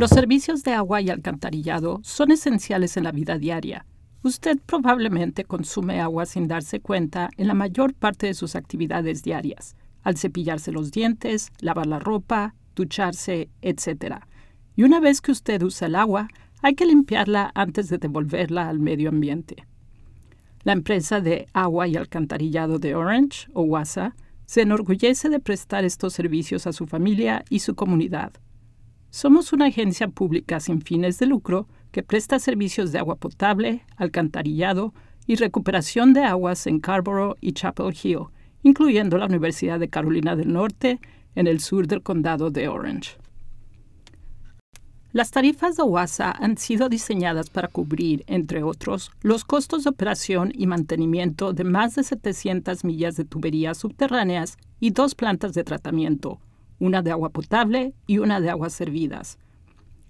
Los servicios de agua y alcantarillado son esenciales en la vida diaria. Usted probablemente consume agua sin darse cuenta en la mayor parte de sus actividades diarias, al cepillarse los dientes, lavar la ropa, ducharse, etc. Y una vez que usted usa el agua, hay que limpiarla antes de devolverla al medio ambiente. La empresa de agua y alcantarillado de Orange, o WASA, se enorgullece de prestar estos servicios a su familia y su comunidad. Somos una agencia pública sin fines de lucro que presta servicios de agua potable, alcantarillado y recuperación de aguas en Carborough y Chapel Hill, incluyendo la Universidad de Carolina del Norte en el sur del condado de Orange. Las tarifas de OASA han sido diseñadas para cubrir, entre otros, los costos de operación y mantenimiento de más de 700 millas de tuberías subterráneas y dos plantas de tratamiento, una de agua potable y una de aguas servidas.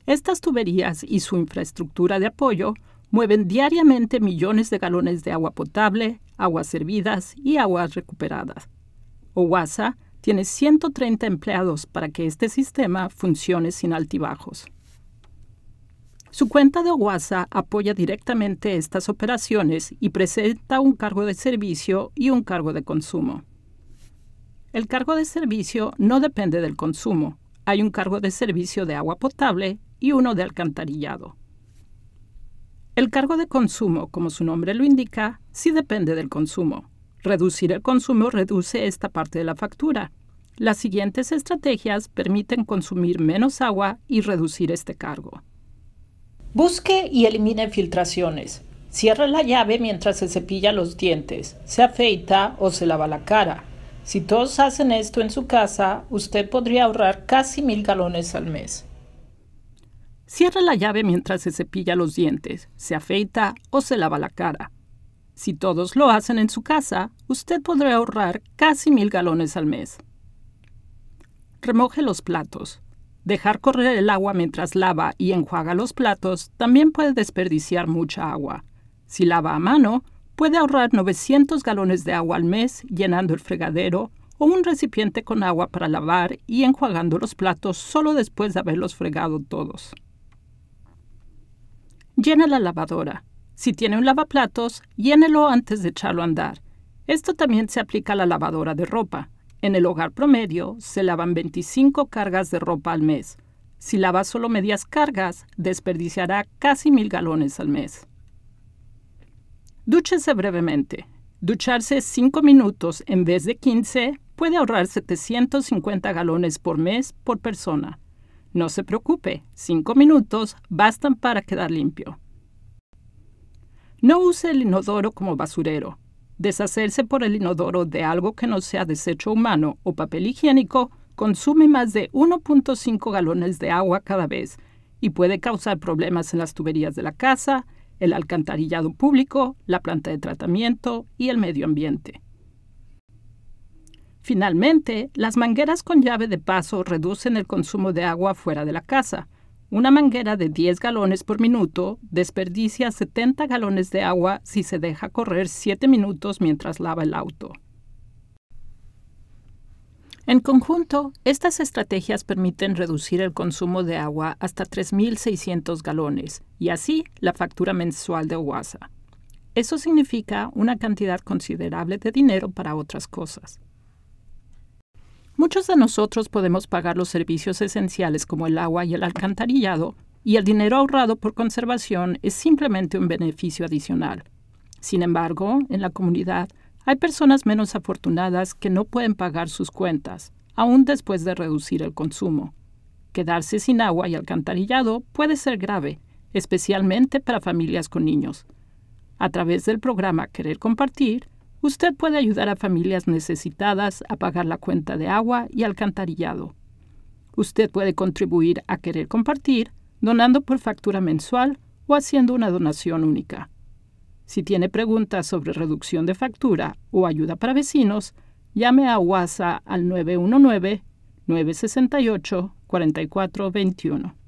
Estas tuberías y su infraestructura de apoyo mueven diariamente millones de galones de agua potable, aguas servidas y aguas recuperadas. OWASA tiene 130 empleados para que este sistema funcione sin altibajos. Su cuenta de OWASA apoya directamente estas operaciones y presenta un cargo de servicio y un cargo de consumo. El cargo de servicio no depende del consumo. Hay un cargo de servicio de agua potable y uno de alcantarillado. El cargo de consumo, como su nombre lo indica, sí depende del consumo. Reducir el consumo reduce esta parte de la factura. Las siguientes estrategias permiten consumir menos agua y reducir este cargo. Busque y elimine filtraciones. Cierra la llave mientras se cepilla los dientes, se afeita o se lava la cara. Si todos hacen esto en su casa, usted podría ahorrar casi mil galones al mes. Cierra la llave mientras se cepilla los dientes, se afeita o se lava la cara. Si todos lo hacen en su casa, usted podría ahorrar casi mil galones al mes. Remoje los platos. Dejar correr el agua mientras lava y enjuaga los platos también puede desperdiciar mucha agua. Si lava a mano, puede ahorrar 900 galones de agua al mes llenando el fregadero o un recipiente con agua para lavar y enjuagando los platos solo después de haberlos fregado todos. Llena la lavadora. Si tiene un lavaplatos, llénelo antes de echarlo a andar. Esto también se aplica a la lavadora de ropa. En el hogar promedio se lavan 25 cargas de ropa al mes. Si lava solo medias cargas, desperdiciará casi mil galones al mes. Dúchense brevemente. Ducharse 5 minutos en vez de 15 puede ahorrar 750 galones por mes por persona. No se preocupe, 5 minutos bastan para quedar limpio. No use el inodoro como basurero. Deshacerse por el inodoro de algo que no sea desecho humano o papel higiénico consume más de 1.5 galones de agua cada vez y puede causar problemas en las tuberías de la casa, el alcantarillado público, la planta de tratamiento y el medio ambiente. Finalmente, las mangueras con llave de paso reducen el consumo de agua fuera de la casa. Una manguera de 10 galones por minuto desperdicia 70 galones de agua si se deja correr 7 minutos mientras lava el auto. En conjunto, estas estrategias permiten reducir el consumo de agua hasta 3.600 galones y así la factura mensual de OWASA. Eso significa una cantidad considerable de dinero para otras cosas. Muchos de nosotros podemos pagar los servicios esenciales como el agua y el alcantarillado, y el dinero ahorrado por conservación es simplemente un beneficio adicional. Sin embargo, en la comunidad, hay personas menos afortunadas que no pueden pagar sus cuentas, aún después de reducir el consumo. Quedarse sin agua y alcantarillado puede ser grave, especialmente para familias con niños. A través del programa Querer Compartir, usted puede ayudar a familias necesitadas a pagar la cuenta de agua y alcantarillado. Usted puede contribuir a Querer Compartir donando por factura mensual o haciendo una donación única. Si tiene preguntas sobre reducción de factura o ayuda para vecinos, llame a WhatsApp al 919 968 4421.